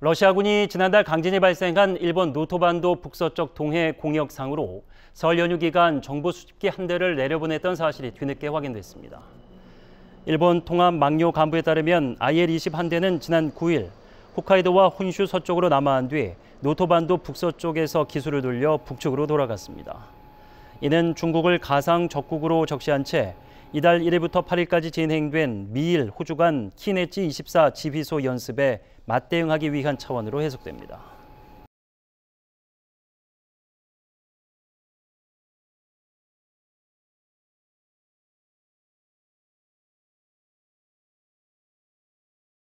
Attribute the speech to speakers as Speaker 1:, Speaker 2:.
Speaker 1: 러시아군이 지난달 강진이 발생한 일본 노토반도 북서쪽 동해 공역상으로 설 연휴 기간 정보 수집기 한 대를 내려보냈던 사실이 뒤늦게 확인됐습니다. 일본 통합 망료 간부에 따르면 IL-20 한 대는 지난 9일 홋카이도와 혼슈 서쪽으로 남아한뒤 노토반도 북서쪽에서 기술을 돌려 북측으로 돌아갔습니다. 이는 중국을 가상 적국으로 적시한 채 이달 1일부터 8일까지 진행된 미일 호주 간 키네치 24 지휘소 연습에 맞대응하기 위한 차원으로 해석됩니다.